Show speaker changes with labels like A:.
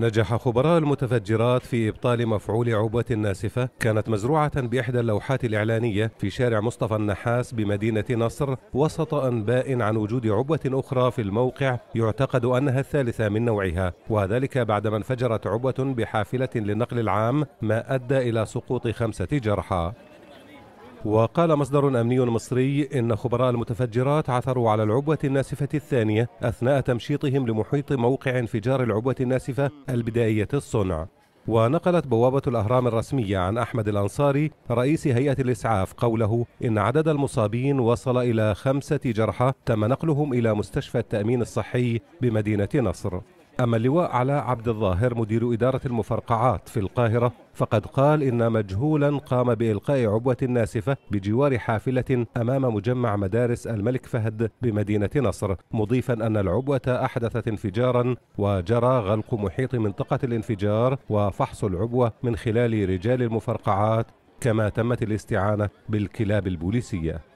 A: نجح خبراء المتفجرات في إبطال مفعول عبوة ناسفة كانت مزروعة بإحدى اللوحات الإعلانية في شارع مصطفى النحاس بمدينة نصر وسط أنباء عن وجود عبوة أخرى في الموقع يعتقد أنها الثالثة من نوعها وذلك بعدما انفجرت عبوة بحافلة للنقل العام ما أدى إلى سقوط خمسة جرحى وقال مصدر أمني مصري إن خبراء المتفجرات عثروا على العبوة الناسفة الثانية أثناء تمشيطهم لمحيط موقع انفجار العبوة الناسفة البدائية الصنع ونقلت بوابة الأهرام الرسمية عن أحمد الأنصاري رئيس هيئة الإسعاف قوله إن عدد المصابين وصل إلى خمسة جرحى تم نقلهم إلى مستشفى التأمين الصحي بمدينة نصر أما اللواء على عبد الظاهر مدير إدارة المفرقعات في القاهرة فقد قال إن مجهولا قام بإلقاء عبوة ناسفة بجوار حافلة أمام مجمع مدارس الملك فهد بمدينة نصر مضيفا أن العبوة أحدثت انفجارا وجرى غلق محيط منطقة الانفجار وفحص العبوة من خلال رجال المفرقعات كما تمت الاستعانة بالكلاب البوليسية